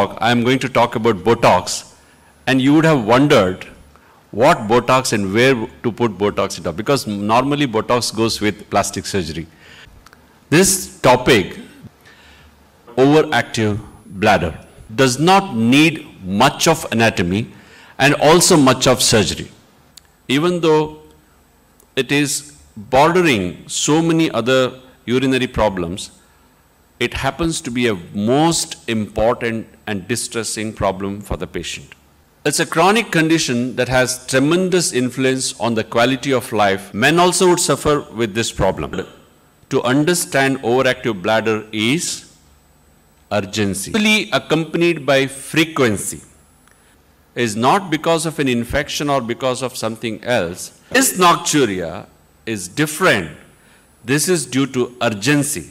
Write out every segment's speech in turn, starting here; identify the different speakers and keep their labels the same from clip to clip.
Speaker 1: I am going to talk about Botox, and you would have wondered what Botox and where to put Botox up because normally Botox goes with plastic surgery. This topic, overactive bladder, does not need much of anatomy and also much of surgery, even though it is bordering so many other urinary problems it happens to be a most important and distressing problem for the patient. It's a chronic condition that has tremendous influence on the quality of life. Men also would suffer with this problem. To understand overactive bladder is urgency, usually accompanied by frequency, is not because of an infection or because of something else. This nocturia is different. This is due to urgency.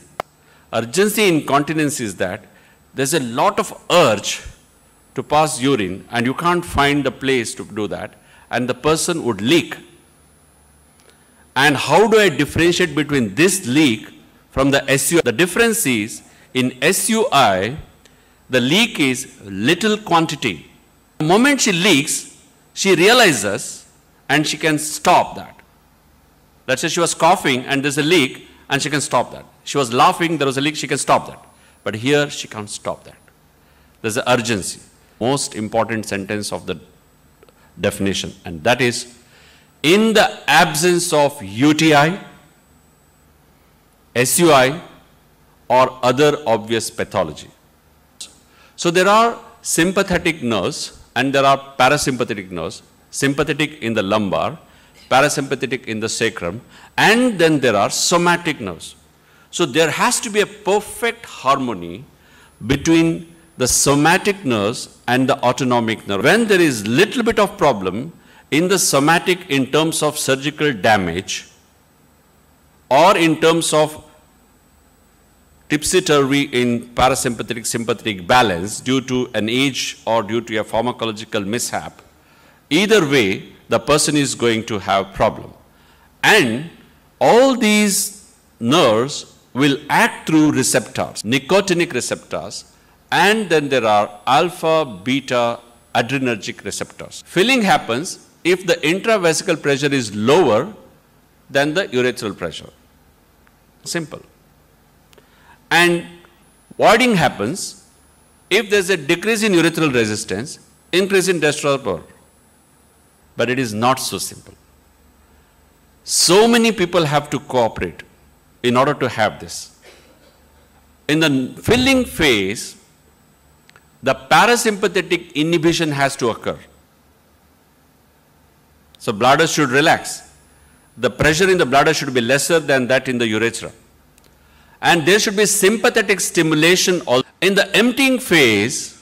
Speaker 1: Urgency in continence is that there's a lot of urge to pass urine and you can't find the place to do that and the person would leak. And how do I differentiate between this leak from the SUI? The difference is in SUI, the leak is little quantity. The moment she leaks, she realizes and she can stop that. Let's say she was coughing and there's a leak, and she can stop that. She was laughing, there was a leak, she can stop that. But here she can't stop that. There's an urgency. Most important sentence of the definition and that is in the absence of UTI, SUI or other obvious pathology. So there are sympathetic nerves and there are parasympathetic nerves, sympathetic in the lumbar parasympathetic in the sacrum, and then there are somatic nerves. So there has to be a perfect harmony between the somatic nerves and the autonomic nerve. When there is little bit of problem in the somatic in terms of surgical damage or in terms of tipsy-turvy in parasympathetic-sympathetic balance due to an age or due to a pharmacological mishap, either way the person is going to have problem. And all these nerves will act through receptors, nicotinic receptors, and then there are alpha, beta, adrenergic receptors. Filling happens if the intravesical pressure is lower than the urethral pressure. Simple. And voiding happens if there's a decrease in urethral resistance, increase in testosterone, but it is not so simple. So many people have to cooperate in order to have this. In the filling phase, the parasympathetic inhibition has to occur. So bladder should relax. The pressure in the bladder should be lesser than that in the urethra. And there should be sympathetic stimulation. In the emptying phase,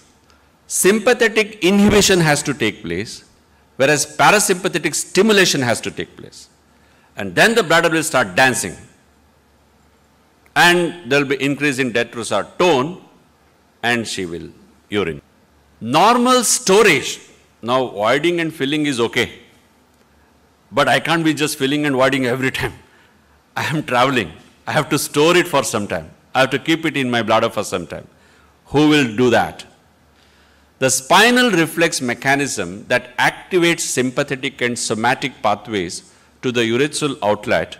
Speaker 1: sympathetic inhibition has to take place whereas parasympathetic stimulation has to take place. And then the bladder will start dancing. And there will be increase in detrusor tone and she will urine. Normal storage, now voiding and filling is okay, but I can't be just filling and voiding every time. I am traveling, I have to store it for some time, I have to keep it in my bladder for some time. Who will do that? The spinal reflex mechanism that activates sympathetic and somatic pathways to the urethral outlet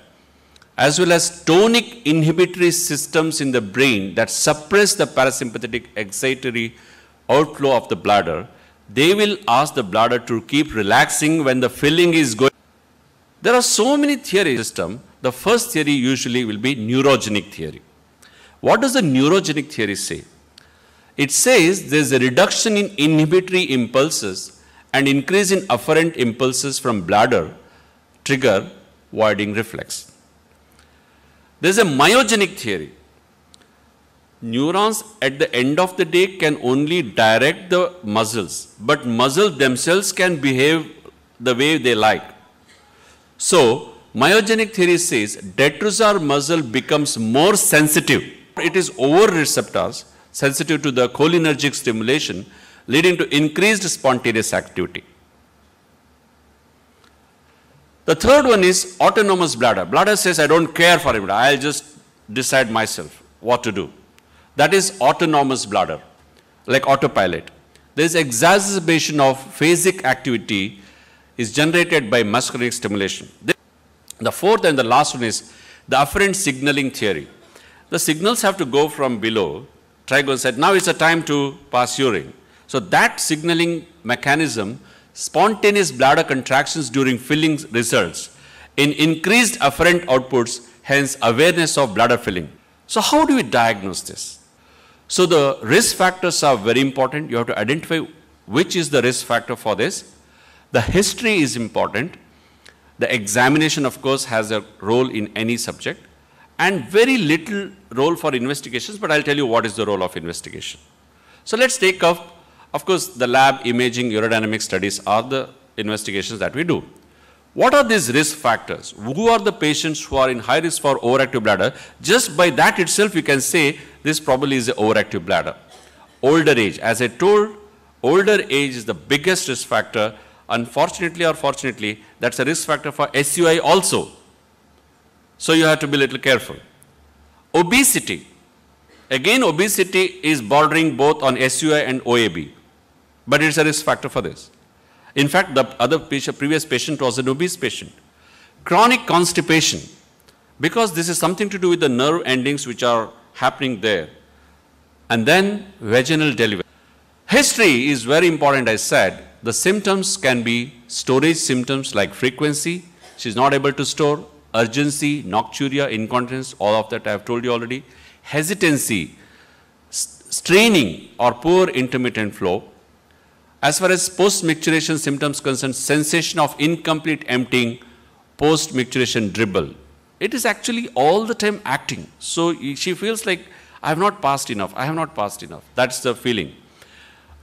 Speaker 1: as well as tonic inhibitory systems in the brain that suppress the parasympathetic excitatory outflow of the bladder, they will ask the bladder to keep relaxing when the filling is going. There are so many theories system. The first theory usually will be neurogenic theory. What does the neurogenic theory say? It says there is a reduction in inhibitory impulses and increase in afferent impulses from bladder trigger voiding reflex. There is a myogenic theory. Neurons at the end of the day can only direct the muscles, but muscles themselves can behave the way they like. So, myogenic theory says detrusor muscle becomes more sensitive. It is over receptors sensitive to the cholinergic stimulation, leading to increased spontaneous activity. The third one is autonomous bladder. Bladder says, I don't care for it, I'll just decide myself what to do. That is autonomous bladder, like autopilot. There is exacerbation of phasic activity is generated by muscarinic stimulation. The fourth and the last one is the afferent signaling theory. The signals have to go from below triangle said, now is the time to pass urine. So that signaling mechanism, spontaneous bladder contractions during filling results in increased afferent outputs, hence awareness of bladder filling. So how do we diagnose this? So the risk factors are very important. You have to identify which is the risk factor for this. The history is important. The examination, of course, has a role in any subject and very little role for investigations, but I'll tell you what is the role of investigation. So let's take up, of course, the lab imaging aerodynamic studies are the investigations that we do. What are these risk factors? Who are the patients who are in high risk for overactive bladder? Just by that itself, you can say this probably is an overactive bladder. Older age, as I told, older age is the biggest risk factor. Unfortunately or fortunately, that's a risk factor for SUI also. So you have to be a little careful. Obesity. Again, obesity is bordering both on SUI and OAB, but it's a risk factor for this. In fact, the other patient, previous patient was an obese patient. Chronic constipation, because this is something to do with the nerve endings which are happening there. And then vaginal delivery. History is very important, I said. The symptoms can be storage symptoms like frequency, she's not able to store, urgency, nocturia, incontinence, all of that I have told you already, hesitancy, straining or poor intermittent flow. As far as post-micturition symptoms concerned, sensation of incomplete emptying, post-micturition dribble. It is actually all the time acting. So she feels like, I have not passed enough, I have not passed enough. That's the feeling.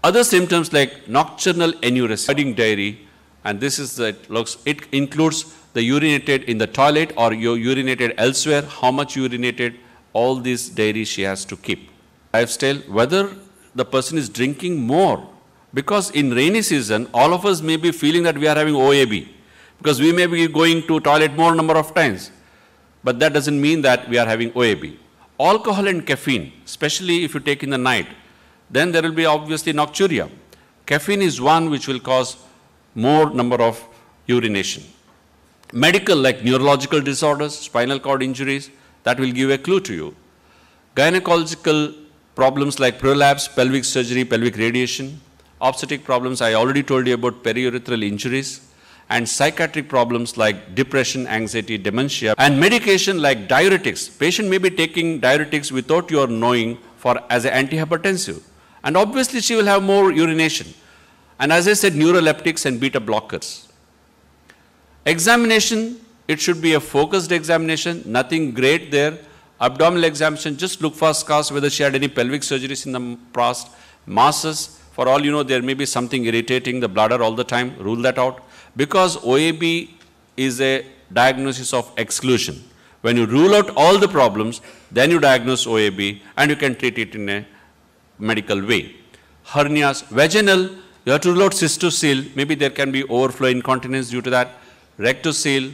Speaker 1: Other symptoms like nocturnal enuresis, diary, and this is that looks, it includes the urinated in the toilet or you urinated elsewhere, how much urinated, all these diary she has to keep. Lifestyle, whether the person is drinking more, because in rainy season, all of us may be feeling that we are having OAB, because we may be going to toilet more number of times, but that doesn't mean that we are having OAB. Alcohol and caffeine, especially if you take in the night, then there will be obviously nocturia. Caffeine is one which will cause more number of urination medical like neurological disorders, spinal cord injuries, that will give a clue to you. Gynecological problems like prolapse, pelvic surgery, pelvic radiation, obstetric problems, I already told you about periurethral injuries, and psychiatric problems like depression, anxiety, dementia, and medication like diuretics. Patient may be taking diuretics without your knowing for as an antihypertensive. And obviously she will have more urination. And as I said, neuroleptics and beta blockers. Examination, it should be a focused examination, nothing great there. Abdominal examination, just look for scars, whether she had any pelvic surgeries in the past, masses. For all you know, there may be something irritating the bladder all the time, rule that out. Because OAB is a diagnosis of exclusion. When you rule out all the problems, then you diagnose OAB and you can treat it in a medical way. Hernias, vaginal, you have to rule out cystocele, maybe there can be overflow incontinence due to that rectocele,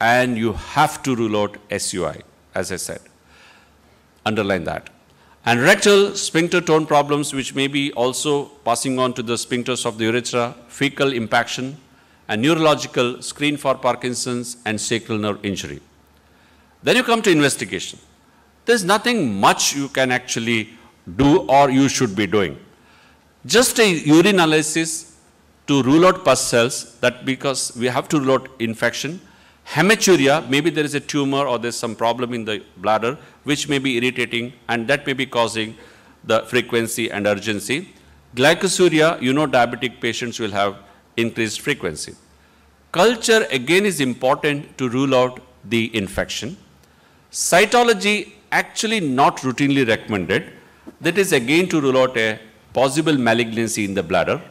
Speaker 1: and you have to rule out SUI, as I said. Underline that. And rectal sphincter tone problems, which may be also passing on to the sphincters of the urethra, fecal impaction, and neurological screen for Parkinson's and sacral nerve injury. Then you come to investigation. There's nothing much you can actually do or you should be doing. Just a urine analysis to rule out pus cells that because we have to rule out infection. Hematuria, maybe there is a tumor or there's some problem in the bladder which may be irritating and that may be causing the frequency and urgency. Glycosuria, you know diabetic patients will have increased frequency. Culture again is important to rule out the infection. Cytology actually not routinely recommended. That is again to rule out a possible malignancy in the bladder.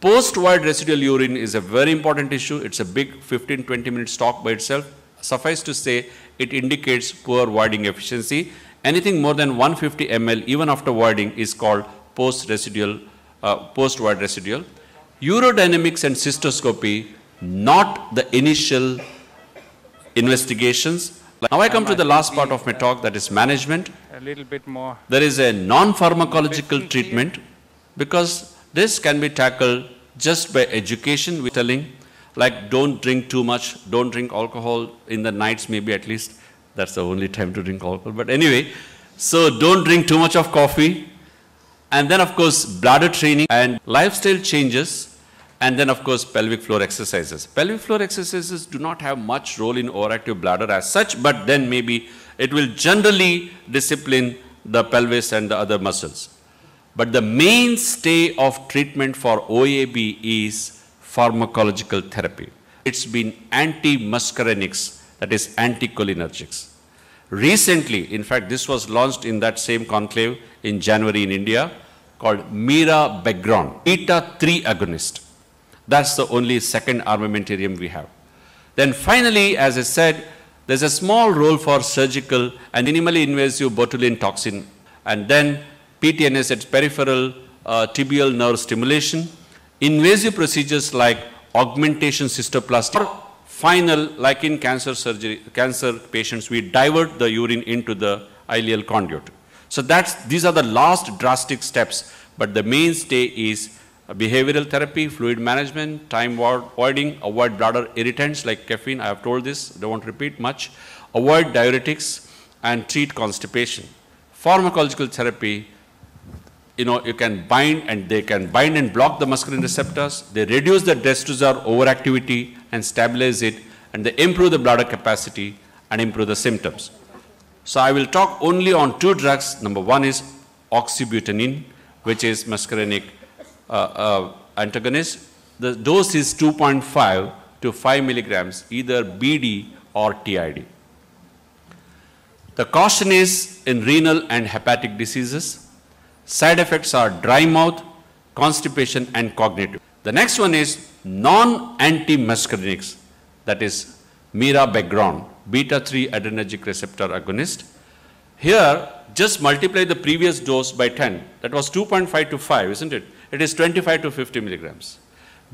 Speaker 1: Post-void residual urine is a very important issue. It's a big 15-20 minute talk by itself. Suffice to say, it indicates poor voiding efficiency. Anything more than 150 ml even after voiding is called post-residual, uh, post-void residual. Urodynamics and cystoscopy, not the initial investigations. now I come to the last part of my talk that is management. A little bit more. There is a non-pharmacological treatment because this can be tackled just by education, we're telling, like don't drink too much, don't drink alcohol in the nights maybe at least. That's the only time to drink alcohol. But anyway, so don't drink too much of coffee. And then of course, bladder training and lifestyle changes. And then of course, pelvic floor exercises. Pelvic floor exercises do not have much role in overactive bladder as such, but then maybe it will generally discipline the pelvis and the other muscles. But the mainstay of treatment for OAB is pharmacological therapy. It's been anti-muscarinics, that is anticholinergics. Recently, in fact, this was launched in that same conclave in January in India called Mira beta 3 agonist. That's the only second armamentarium we have. Then finally, as I said, there's a small role for surgical and minimally invasive botulinum toxin. And then PTNS at peripheral uh, tibial nerve stimulation, invasive procedures like augmentation cystoplasty, or final like in cancer surgery, cancer patients, we divert the urine into the ileal conduit. So that's, these are the last drastic steps, but the mainstay is behavioral therapy, fluid management, time voiding, avoid bladder irritants like caffeine, I have told this, don't want to repeat much, avoid diuretics and treat constipation. Pharmacological therapy you know, you can bind and they can bind and block the muscarine receptors. They reduce the destruzar overactivity and stabilize it and they improve the bladder capacity and improve the symptoms. So I will talk only on two drugs. Number one is oxybutynin, which is muscarinic uh, uh, antagonist. The dose is 2.5 to 5 milligrams, either BD or TID. The caution is in renal and hepatic diseases Side effects are dry mouth, constipation and cognitive. The next one is non-antimuscarinics, that is Mira background, beta-3 adrenergic receptor agonist. Here, just multiply the previous dose by 10. That was 2.5 to 5, isn't it? It is 25 to 50 milligrams.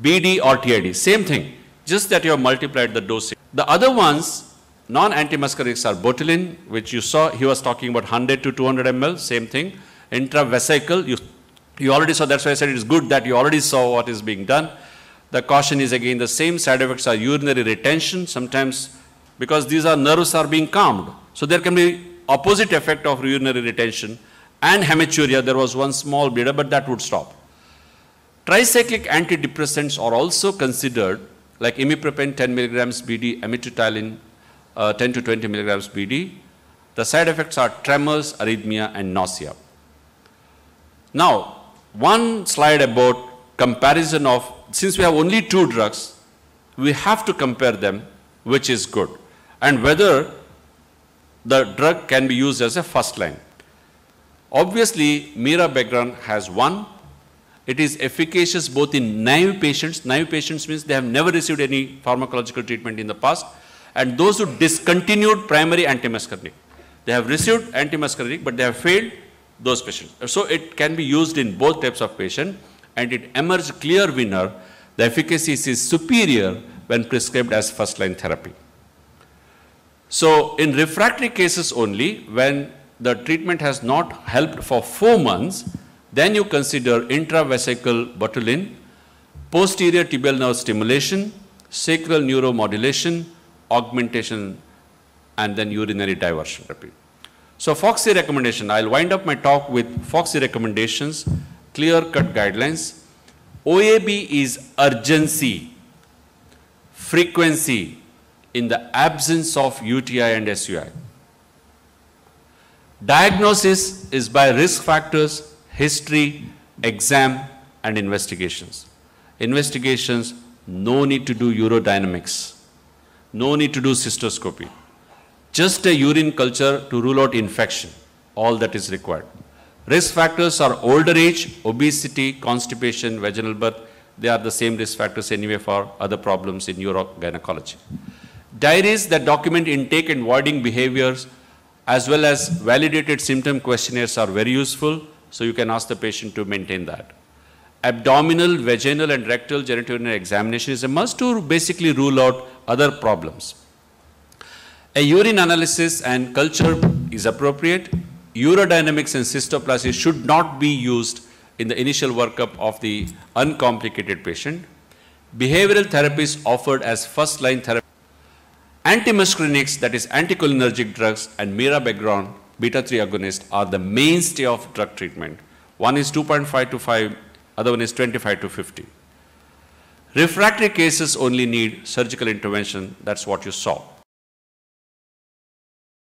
Speaker 1: BD or TID, same thing. Just that you have multiplied the dosage. The other ones, non-antimuscarinics are botulin, which you saw, he was talking about 100 to 200 ml, same thing. Intravesical, You, you already saw, that's why I said it's good that you already saw what is being done. The caution is again the same. Side effects are urinary retention, sometimes because these are nerves are being calmed. So there can be opposite effect of urinary retention and hematuria. There was one small bleeder, but that would stop. Tricyclic antidepressants are also considered like imipropen 10 milligrams BD, amitriptyline uh, 10 to 20 milligrams BD. The side effects are tremors, arrhythmia and nausea. Now, one slide about comparison of, since we have only two drugs, we have to compare them, which is good, and whether the drug can be used as a first line. Obviously, mirabegron has one. It is efficacious both in naive patients. Naive patients means they have never received any pharmacological treatment in the past. And those who discontinued primary antimuscarinic. They have received antimuscarinic, but they have failed those patients. So it can be used in both types of patient and it emerged clear winner. The efficacy is superior when prescribed as first line therapy. So in refractory cases only, when the treatment has not helped for four months, then you consider intravesical botulin, posterior tibial nerve stimulation, sacral neuromodulation, augmentation, and then urinary diversion therapy. So Foxy recommendation, I'll wind up my talk with Foxy recommendations, clear-cut guidelines. OAB is urgency, frequency in the absence of UTI and SUI. Diagnosis is by risk factors, history, exam and investigations. Investigations, no need to do urodynamics, no need to do cystoscopy. Just a urine culture to rule out infection, all that is required. Risk factors are older age, obesity, constipation, vaginal birth. They are the same risk factors anyway for other problems in urogynecology. Diaries that document intake and voiding behaviors as well as validated symptom questionnaires are very useful, so you can ask the patient to maintain that. Abdominal, vaginal and rectal genitourinary examination is a must to basically rule out other problems. A urine analysis and culture is appropriate. Urodynamics and cystoplasty should not be used in the initial workup of the uncomplicated patient. Behavioral therapies offered as first-line therapy. Antimuscarinics, that is anticholinergic drugs, and mirabegron, beta-3 agonist, are the mainstay of drug treatment. One is 2.5 to 5, other one is 25 to 50. Refractory cases only need surgical intervention, that's what you saw.